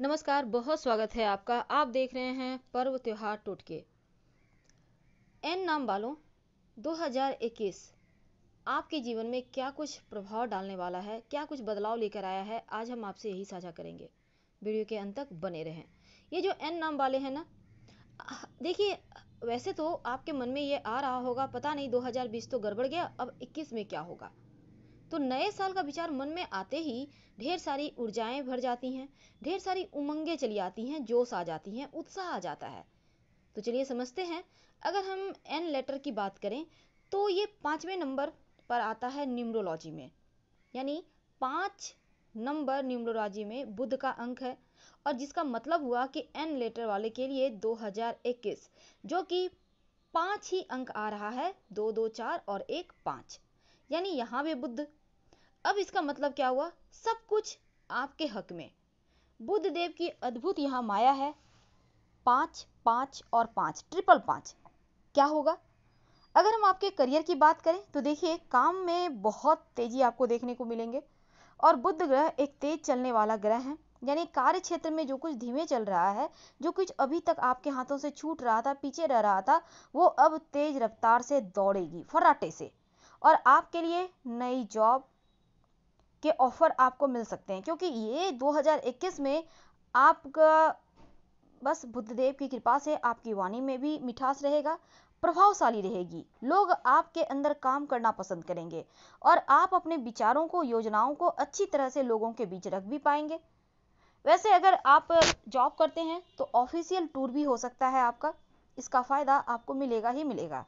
नमस्कार बहुत स्वागत है आपका आप देख रहे हैं पर्व त्योहार टोटके एन नाम वालों 2021 आपके जीवन में क्या कुछ प्रभाव डालने वाला है क्या कुछ बदलाव लेकर आया है आज हम आपसे यही साझा करेंगे वीडियो के अंत तक बने रहें ये जो एन नाम वाले हैं ना देखिए वैसे तो आपके मन में ये आ रहा होगा पता नहीं 2020 तो गड़बड़ गया अब 21 में क्या होगा तो नए साल का विचार मन में आते ही ढेर सारी ऊर्जाएं भर जाती हैं ढेर सारी उमंगें चली आती हैं जोश आ जाती हैं उत्साह आ जाता है तो चलिए समझते हैं अगर हम एन लेटर की बात करें तो ये पाँचवें नंबर पर आता है न्यूमरोलॉजी में यानी पाँच नंबर न्यूमरोलॉजी में बुद्ध का अंक है और जिसका मतलब हुआ कि एन लेटर वाले के लिए 2021 जो कि पाँच ही अंक आ रहा है दो दो चार और एक पाँच यानी यहाँ भी बुद्ध अब इसका मतलब क्या हुआ सब कुछ आपके हक में बुद्ध देव की अद्भुत यहाँ माया है पांच पांच और पांच ट्रिपल पांच क्या होगा अगर हम आपके करियर की बात करें तो देखिए काम में बहुत तेजी आपको देखने को मिलेंगे और बुद्ध ग्रह एक तेज चलने वाला ग्रह है यानी कार्य क्षेत्र में जो कुछ धीमे चल रहा है जो कुछ अभी तक आपके हाथों से छूट रहा था पीछे रह रहा था वो अब तेज रफ्तार से दौड़ेगी फराटे से और आपके लिए नई जॉब के ऑफ़र आपको मिल सकते हैं क्योंकि ये 2021 में आपका बस बुद्धदेव की कृपा से आपकी वाणी में भी मिठास रहेगा प्रभावशाली रहेगी लोग आपके अंदर काम करना पसंद करेंगे और आप अपने विचारों को योजनाओं को अच्छी तरह से लोगों के बीच रख भी पाएंगे वैसे अगर आप जॉब करते हैं तो ऑफिशियल टूर भी हो सकता है आपका इसका फ़ायदा आपको मिलेगा ही मिलेगा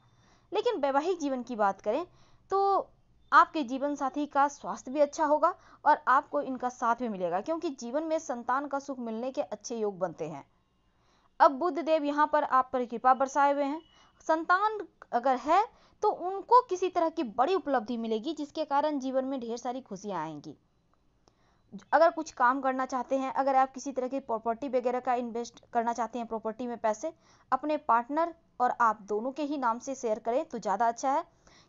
लेकिन वैवाहिक जीवन की बात करें तो आपके जीवन साथी का स्वास्थ्य भी अच्छा होगा और आपको इनका साथ भी मिलेगा क्योंकि जीवन में संतान का सुख मिलने के अच्छे योग बनते हैं अब बुद्ध देव यहाँ पर आप पर कृपा बरसाए हुए हैं संतान अगर है तो उनको किसी तरह की बड़ी उपलब्धि मिलेगी जिसके कारण जीवन में ढेर सारी खुशियां आएंगी अगर कुछ काम करना चाहते हैं अगर आप किसी तरह की प्रॉपर्टी वगैरह का इन्वेस्ट करना चाहते हैं प्रॉपर्टी में पैसे अपने पार्टनर और आप दोनों के ही नाम से शेयर करें तो ज़्यादा अच्छा है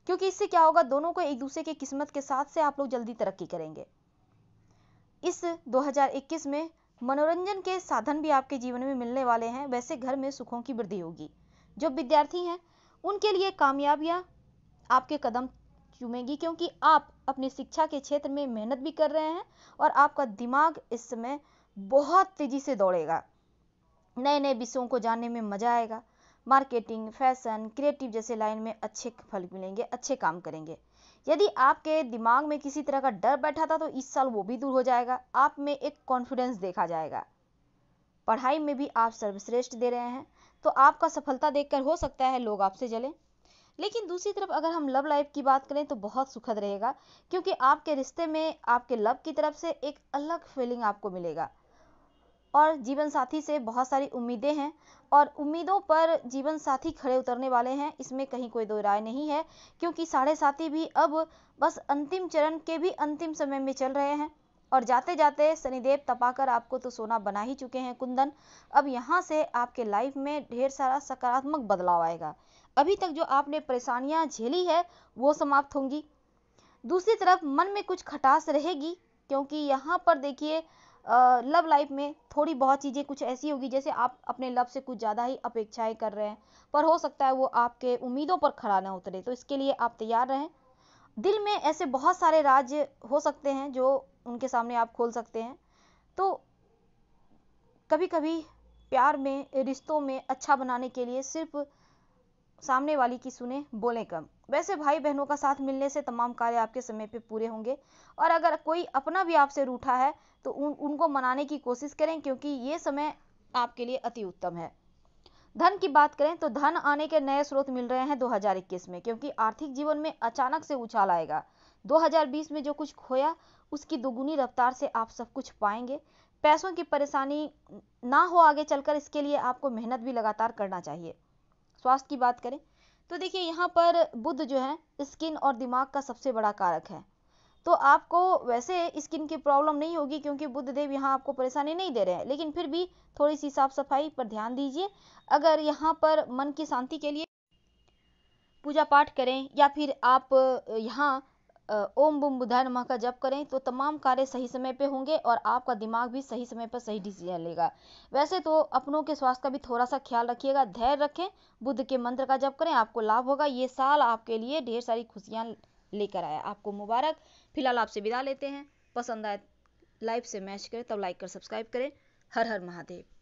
क्योंकि इससे क्या होगा दोनों को एक दूसरे की किस्मत के साथ से आप लोग जल्दी तरक्की करेंगे इस 2021 में मनोरंजन के साधन भी आपके जीवन में मिलने वाले हैं वैसे घर में सुखों की वृद्धि होगी जो विद्यार्थी हैं उनके लिए कामयाबियां आपके कदम चूमेंगी क्योंकि आप अपनी शिक्षा के क्षेत्र में मेहनत भी कर रहे हैं और आपका दिमाग इस समय बहुत तेजी से दौड़ेगा नए नए विषयों को जानने में मजा आएगा मार्केटिंग फैशन क्रिएटिव जैसे लाइन में अच्छे फल मिलेंगे अच्छे काम करेंगे यदि आपके दिमाग में किसी तरह का डर बैठा था तो इस साल वो भी दूर हो जाएगा आप में एक कॉन्फिडेंस देखा जाएगा पढ़ाई में भी आप सर्वश्रेष्ठ दे रहे हैं तो आपका सफलता देखकर हो सकता है लोग आपसे जलें लेकिन दूसरी तरफ अगर हम लव लाइफ की बात करें तो बहुत सुखद रहेगा क्योंकि आपके रिश्ते में आपके लव की तरफ से एक अलग फीलिंग आपको मिलेगा और जीवन साथी से बहुत सारी उम्मीदें हैं और उम्मीदों पर जीवन साथी खड़े उतरने वाले हैं इसमें कहीं कोई दो राय नहीं है क्योंकि साढ़े साथी भी अब बस अंतिम चरण के भी अंतिम समय में चल रहे हैं और जाते जाते शनिदेव तपाकर आपको तो सोना बना ही चुके हैं कुंदन अब यहाँ से आपके लाइफ में ढेर सारा सकारात्मक बदलाव आएगा अभी तक जो आपने परेशानियाँ झेली है वो समाप्त होंगी दूसरी तरफ मन में कुछ खटास रहेगी क्योंकि यहाँ पर देखिए लव लाइफ में थोड़ी बहुत चीज़ें कुछ ऐसी होगी जैसे आप अपने लव से कुछ ज़्यादा ही अपेक्षाएं कर रहे हैं पर हो सकता है वो आपके उम्मीदों पर खड़ा ना उतरे तो इसके लिए आप तैयार रहें दिल में ऐसे बहुत सारे राज हो सकते हैं जो उनके सामने आप खोल सकते हैं तो कभी कभी प्यार में रिश्तों में अच्छा बनाने के लिए सिर्फ सामने वाली की सुने बोले कम वैसे भाई बहनों का साथ मिलने से तमाम कार्य आपके समय पे पूरे होंगे और अगर कोई अपना भी आपसे रूठा है तो उन उनको मनाने की कोशिश करें क्योंकि ये समय आपके लिए अति उत्तम है धन की बात करें तो धन आने के नए स्रोत मिल रहे हैं 2021 में क्योंकि आर्थिक जीवन में अचानक से उछाल आएगा 2020 में जो कुछ खोया उसकी दोगुनी रफ्तार से आप सब कुछ पाएंगे पैसों की परेशानी ना हो आगे चलकर इसके लिए आपको मेहनत भी लगातार करना चाहिए स्वास्थ्य की बात करें तो देखिए यहाँ पर बुद्ध जो है स्किन और दिमाग का सबसे बड़ा कारक है तो आपको वैसे स्किन की प्रॉब्लम नहीं होगी क्योंकि बुद्ध देव यहाँ आपको परेशानी नहीं दे रहे हैं लेकिन फिर भी थोड़ी सी साफ सफाई पर ध्यान दीजिए अगर यहाँ पर मन की शांति के लिए पूजा पाठ करें या फिर आप यहाँ ओम बुम बुधा नमः का जप करें तो तमाम कार्य सही समय पे होंगे और आपका दिमाग भी सही समय पर सही डिसीजन लेगा वैसे तो अपनों के स्वास्थ्य का भी थोड़ा सा ख्याल रखिएगा धैर्य रखें बुद्ध के मंत्र का जप करें आपको लाभ होगा ये साल आपके लिए ढेर सारी खुशियाँ लेकर आया आपको मुबारक फिलहाल आपसे विदा लेते हैं पसंद आए लाइव से मैच करें तब लाइक कर सब्सक्राइब करें हर हर महादेव